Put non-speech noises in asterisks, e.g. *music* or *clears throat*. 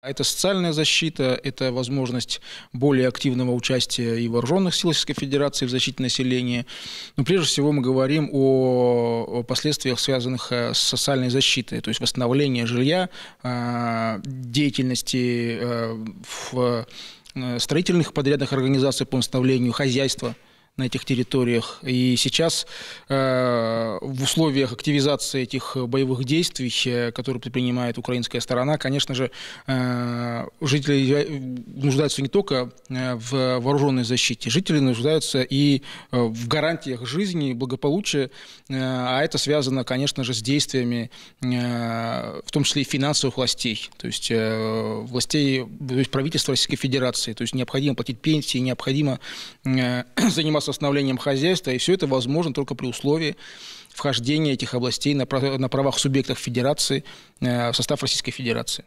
А это социальная защита, это возможность более активного участия и вооруженных сил Российской Федерации в защите населения. Но прежде всего мы говорим о последствиях, связанных э, с социальной защитой, то есть восстановление жилья, э, деятельности э, в строительных подрядных организаций по восстановлению хозяйства на этих территориях. И сейчас условиях активизации этих э, боевых действий, э, которые предпринимает украинская сторона, конечно же, э, жители нуждаются не только в вооруженной защите, жители нуждаются и в гарантиях жизни, и благополучия, а это связано, конечно же, с действиями, в том числе и финансовых властей, то есть властей, то есть правительства Российской Федерации, то есть необходимо платить пенсии, необходимо *clears throat* заниматься восстановлением хозяйства, и все это возможно только при условии, вхождения этих областей на правах субъектов федерации э, в состав Российской Федерации.